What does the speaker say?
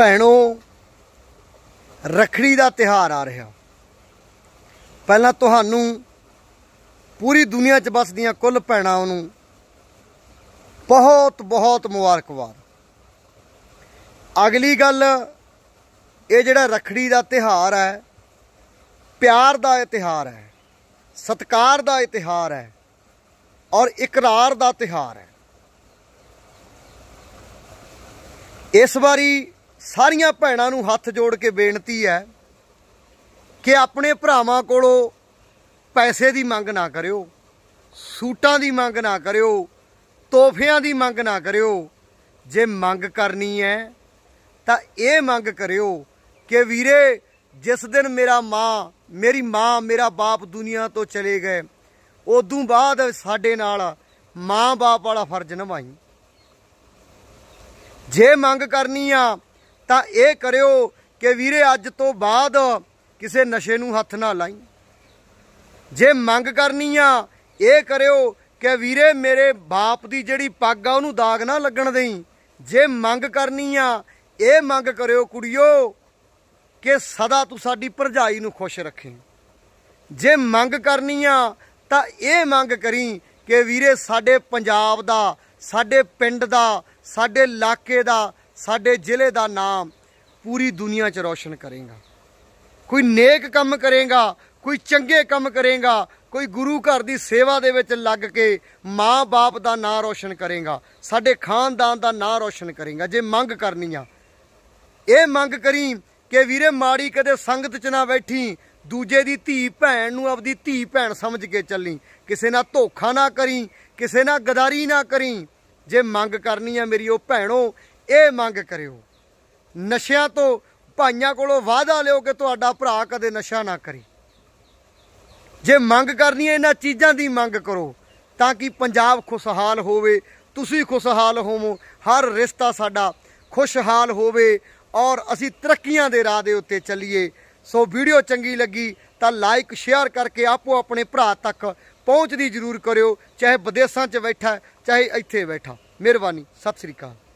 ਭੈਣੋ ਰਖੜੀ ਦਾ ਤਿਹਾਰ ਆ ਰਿਹਾ ਪਹਿਲਾਂ ਤੁਹਾਨੂੰ ਪੂਰੀ ਦੁਨੀਆ 'ਚ ਬਸਦੀਆਂ ਕੁੱਲ ਭੈਣਾਂ ਨੂੰ ਬਹੁਤ ਬਹੁਤ ਮੁਬਾਰਕਬਾਦ ਅਗਲੀ ਗੱਲ ਇਹ ਜਿਹੜਾ ਰਖੜੀ ਦਾ ਤਿਹਾਰ ਹੈ ਪਿਆਰ ਦਾ ਤਿਹਾਰ ਹੈ ਸਤਕਾਰ ਦਾ ਤਿਹਾਰ ਹੈ ਔਰ ਇਕਰਾਰ ਦਾ ਤਿਹਾਰ ਹੈ ਇਸ ਵਾਰੀ ਸਾਰੀਆਂ ਭੈਣਾਂ ਨੂੰ ਹੱਥ ਜੋੜ ਕੇ ਬੇਨਤੀ ਹੈ ਕਿ ਆਪਣੇ ਭਰਾਵਾਂ ਕੋਲੋਂ ਪੈਸੇ ਦੀ ਮੰਗ ਨਾ ਕਰਿਓ ਸੂਟਾਂ ਦੀ ਮੰਗ ਨਾ ਕਰਿਓ ਤੋਹਫਿਆਂ ਦੀ ਮੰਗ ਨਾ ਕਰਿਓ ਜੇ ਮੰਗ ਕਰਨੀ ਹੈ ਤਾਂ ਇਹ ਮੰਗ ਕਰਿਓ ਕਿ ਵੀਰੇ ਜਿਸ ਦਿਨ ਮੇਰਾ ਮਾਂ ਮੇਰੀ ਮਾਂ ਮੇਰਾ ਬਾਪ ਦੁਨੀਆ ਤੋਂ ਚਲੇ ਗਏ ਉਦੋਂ ਬਾਅਦ ਸਾਡੇ ਨਾਲ ਮਾਂ ਬਾਪ ਵਾਲਾ ਫਰਜ਼ ਨਿਭਾਈ ਜੇ ਮੰਗ ਕਰਨੀ ਆ ਤਾਂ ਇਹ ਕਰਿਓ ਕਿ ਵੀਰੇ ਅੱਜ ਤੋਂ ਬਾਅਦ ਕਿਸੇ ਨਸ਼ੇ ਨੂੰ ਹੱਥ ਨਾ ਲਾਈ ਜੇ ਮੰਗ ਕਰਨੀ ਆ ਇਹ ਕਰਿਓ ਕਿ ਵੀਰੇ ਮੇਰੇ ਬਾਪ ਦੀ ਜਿਹੜੀ ਪੱਗ ਆ ਉਹਨੂੰ ਦਾਗ ਨਾ ਲੱਗਣ ਦੇਈ ਜੇ ਮੰਗ ਕਰਨੀ ਆ ਇਹ ਮੰਗ ਕਰਿਓ ਕੁੜੀਓ ਕਿ ਸਦਾ ਤੂੰ ਸਾਡੀ ਭਰਜਾਈ ਨੂੰ ਖੁਸ਼ ਰੱਖੇ ਜੇ ਮੰਗ ਕਰਨੀ ਆ ਤਾਂ ਇਹ ਮੰਗ ਕਰੀ ਕਿ ਵੀਰੇ ਸਾਡੇ ਪੰਜਾਬ ਦਾ ਸਾਡੇ ਪਿੰਡ ਦਾ ਸਾਡੇ ਇਲਾਕੇ ਦਾ ਸਾਡੇ ਜ਼ਿਲ੍ਹੇ ਦਾ ਨਾਮ ਪੂਰੀ ਦੁਨੀਆ 'ਚ ਰੋਸ਼ਨ ਕਰੇਗਾ ਕੋਈ ਨੇਕ ਕੰਮ ਕਰੇਗਾ ਕੋਈ ਚੰਗੇ ਕੰਮ ਕਰੇਗਾ ਕੋਈ ਗੁਰੂ ਘਰ ਦੀ ਸੇਵਾ ਦੇ ਵਿੱਚ ਲੱਗ ਕੇ ਮਾਂ-ਬਾਪ ਦਾ ਨਾਂ ਰੋਸ਼ਨ ਕਰੇਗਾ ਸਾਡੇ ਖਾਨਦਾਨ ਦਾ ਨਾਂ ਰੋਸ਼ਨ ਕਰੇਗਾ ਜੇ ਮੰਗ ਕਰਨੀ ਆ ਇਹ ਮੰਗ ਕਰੀ ਕਿ ਵੀਰੇ ਮਾੜੀ ਕਦੇ ਸੰਗਤ 'ਚ ਨਾ ਬੈਠੀ ਦੂਜੇ ਦੀ ਧੀ ਭੈਣ ਨੂੰ ਆਪਦੀ ਧੀ ਭੈਣ ਸਮਝ ਕੇ ਚੱਲੀ ਕਿਸੇ ਨਾਲ ਧੋਖਾ ਨਾ ਕਰੀ ਕਿਸੇ ਨਾਲ ਗਦਾਰੀ ਨਾ ਕਰੀ ਜੇ ਮੰਗ ਕਰਨੀ ਆ ਮੇਰੀ ਉਹ ਭੈਣੋ ਇਹ ਮੰਗ ਕਰਿਓ ਨਸ਼ਿਆਂ ਤੋਂ ਭਾਈਆਂ ਕੋਲੋਂ ਵਾਅਦਾ ਲਿਓ ਕਿ ਤੁਹਾਡਾ ਭਰਾ ਕਦੇ ਨਸ਼ਾ ਨਾ ਕਰੇ ਜੇ ਮੰਗ ਕਰਨੀ ਹੈ ਇਹਨਾਂ ਚੀਜ਼ਾਂ ਦੀ ਮੰਗ ਕਰੋ ਤਾਂ ਕਿ ਪੰਜਾਬ ਖੁਸ਼ਹਾਲ ਹੋਵੇ ਤੁਸੀਂ ਖੁਸ਼ਹਾਲ ਹੋਵੋ ਹਰ ਰਿਸ਼ਤਾ ਸਾਡਾ ਖੁਸ਼ਹਾਲ ਹੋਵੇ ਔਰ ਅਸੀਂ ਤਰੱਕੀਆਂ ਦੇ ਰਾਹ ਦੇ ਉੱਤੇ ਚੱਲੀਏ ਸੋ ਵੀਡੀਓ ਚੰਗੀ ਲੱਗੀ ਤਾਂ ਲਾਈਕ ਸ਼ੇਅਰ ਕਰਕੇ ਆਪੋ ਆਪਣੇ ਭਰਾ ਤੱਕ ਪਹੁੰਚਦੀ ਜ਼ਰੂਰ ਕਰਿਓ ਚਾਹੇ ਵਿਦੇਸ਼ਾਂ 'ਚ ਬੈਠਾ ਚਾਹੇ ਇੱਥੇ ਬੈਠਾ ਮਿਹਰਬਾਨੀ ਸਤਿ ਸ੍ਰੀ ਅਕਾਲ